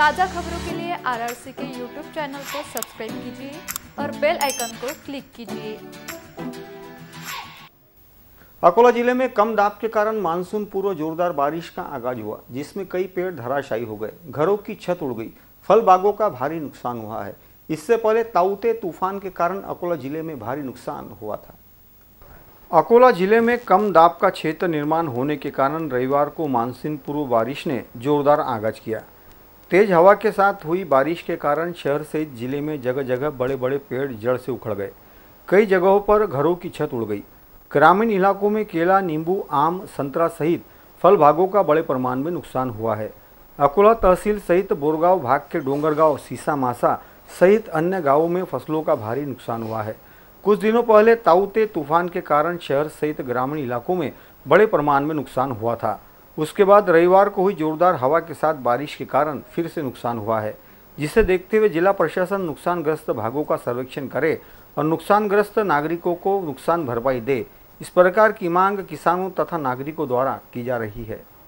ताज़ा खबरों के लिए आरआरसी के यूट्यूब चैनल को सब्सक्राइब कीजिए और बेल आइकन को क्लिक कीजिए अकोला जिले में कम दाब के कारण मानसून पूर्व जोरदार बारिश का आगाज हुआ जिसमें कई पेड़ धराशायी हो गए घरों की छत उड़ गई फल बागों का भारी नुकसान हुआ है इससे पहले ताउते तूफान के कारण अकोला जिले में भारी नुकसान हुआ था अकोला जिले में कम दाब का क्षेत्र निर्माण होने के कारण रविवार को मानसून पूर्व बारिश ने जोरदार आगाज किया तेज हवा के साथ हुई बारिश के कारण शहर सहित जिले में जगह जगह बड़े बड़े पेड़ जड़ से उखड़ गए कई जगहों पर घरों की छत उड़ गई ग्रामीण इलाकों में केला नींबू आम संतरा सहित फल भागों का बड़े प्रमाण में नुकसान हुआ है अकोला तहसील सहित बोरगांव भाग के डोंगरगांव सीसा मासा सहित अन्य गाँवों में फसलों का भारी नुकसान हुआ है कुछ दिनों पहले ताउते तूफान के कारण शहर सहित ग्रामीण इलाकों में बड़े प्रमाण में नुकसान हुआ था उसके बाद रविवार को हुई जोरदार हवा के साथ बारिश के कारण फिर से नुकसान हुआ है जिसे देखते हुए जिला प्रशासन नुकसानग्रस्त भागों का सर्वेक्षण करे और नुकसानग्रस्त नागरिकों को नुकसान भरपाई दे इस प्रकार की मांग किसानों तथा नागरिकों द्वारा की जा रही है